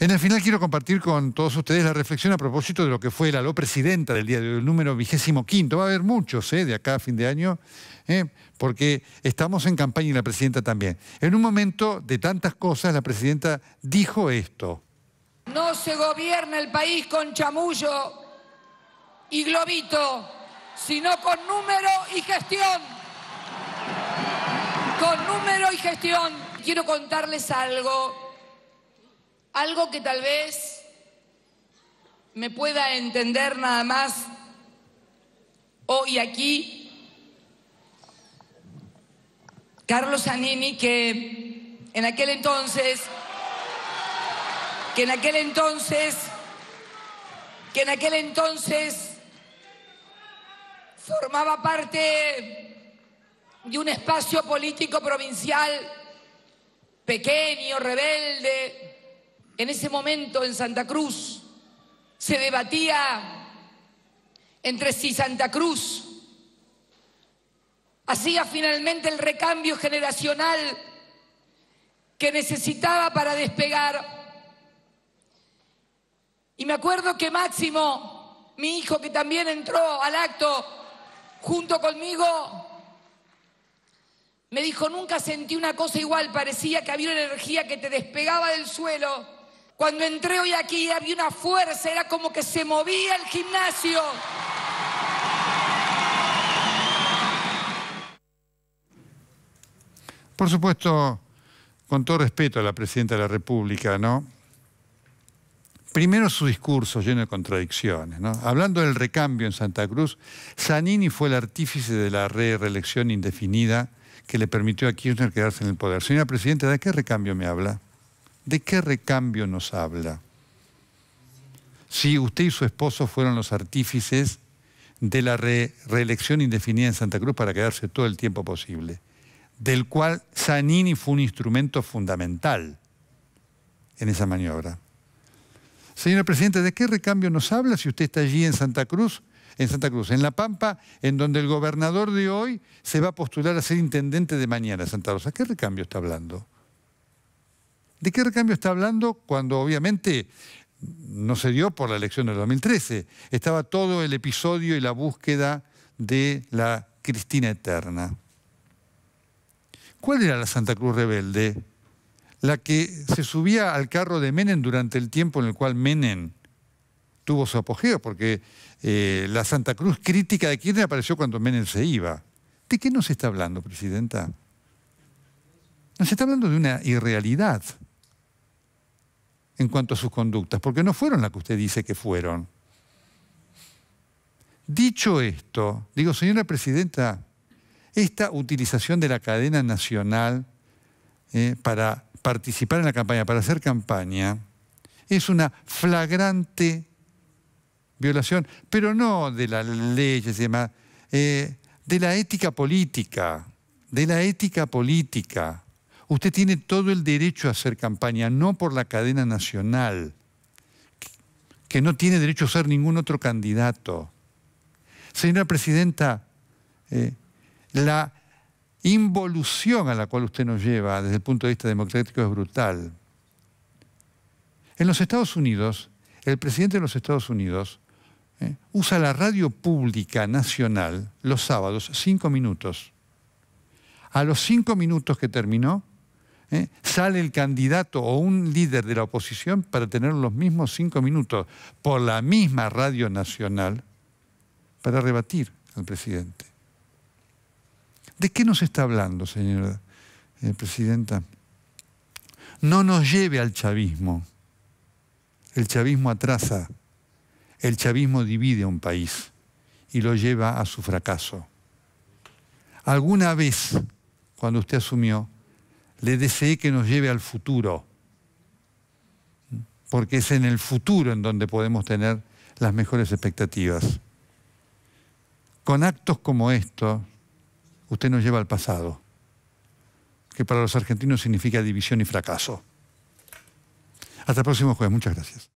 En el final quiero compartir con todos ustedes la reflexión a propósito de lo que fue la lo presidenta del día del número 25. Va a haber muchos ¿eh? de acá a fin de año, ¿eh? porque estamos en campaña y la presidenta también. En un momento de tantas cosas, la presidenta dijo esto. No se gobierna el país con chamullo y globito, sino con número y gestión. Con número y gestión. Quiero contarles algo algo que tal vez me pueda entender nada más hoy aquí Carlos Anini, que en aquel entonces, que en aquel entonces, que en aquel entonces formaba parte de un espacio político provincial pequeño, rebelde, en ese momento en Santa Cruz se debatía entre si Santa Cruz hacía finalmente el recambio generacional que necesitaba para despegar. Y me acuerdo que Máximo, mi hijo que también entró al acto junto conmigo, me dijo, nunca sentí una cosa igual, parecía que había una energía que te despegaba del suelo cuando entré hoy aquí había una fuerza, era como que se movía el gimnasio. Por supuesto, con todo respeto a la Presidenta de la República, ¿no? Primero su discurso lleno de contradicciones. ¿no? Hablando del recambio en Santa Cruz, Zanini fue el artífice de la reelección indefinida que le permitió a Kirchner quedarse en el poder. Señora Presidenta, ¿de qué recambio me habla? ¿De qué recambio nos habla? Si usted y su esposo fueron los artífices de la reelección indefinida en Santa Cruz para quedarse todo el tiempo posible, del cual Zanini fue un instrumento fundamental en esa maniobra. Señora Presidenta, ¿de qué recambio nos habla si usted está allí en Santa Cruz? En Santa Cruz, en La Pampa, en donde el gobernador de hoy se va a postular a ser intendente de mañana, Santa Rosa. ¿Qué recambio está hablando? ¿De qué recambio está hablando cuando obviamente no se dio por la elección del 2013? Estaba todo el episodio y la búsqueda de la Cristina Eterna. ¿Cuál era la Santa Cruz Rebelde? La que se subía al carro de Menem durante el tiempo en el cual Menem tuvo su apogeo, porque eh, la Santa Cruz crítica de Kirchner apareció cuando Menem se iba. ¿De qué nos está hablando, Presidenta? Nos está hablando de una irrealidad en cuanto a sus conductas, porque no fueron las que usted dice que fueron. Dicho esto, digo, señora presidenta, esta utilización de la cadena nacional eh, para participar en la campaña, para hacer campaña, es una flagrante violación, pero no de la leyes se eh, llama de la ética política, de la ética política. Usted tiene todo el derecho a hacer campaña, no por la cadena nacional, que no tiene derecho a ser ningún otro candidato. Señora Presidenta, eh, la involución a la cual usted nos lleva desde el punto de vista democrático es brutal. En los Estados Unidos, el presidente de los Estados Unidos eh, usa la radio pública nacional los sábados cinco minutos. A los cinco minutos que terminó, ¿eh? sale el candidato o un líder de la oposición para tener los mismos cinco minutos por la misma radio nacional para rebatir al presidente. ¿De qué nos está hablando, señora eh, presidenta? No nos lleve al chavismo. El chavismo atrasa, el chavismo divide a un país y lo lleva a su fracaso. Alguna vez, cuando usted asumió, le deseé que nos lleve al futuro, porque es en el futuro en donde podemos tener las mejores expectativas. Con actos como esto, usted nos lleva al pasado, que para los argentinos significa división y fracaso. Hasta el próximo jueves. Muchas gracias.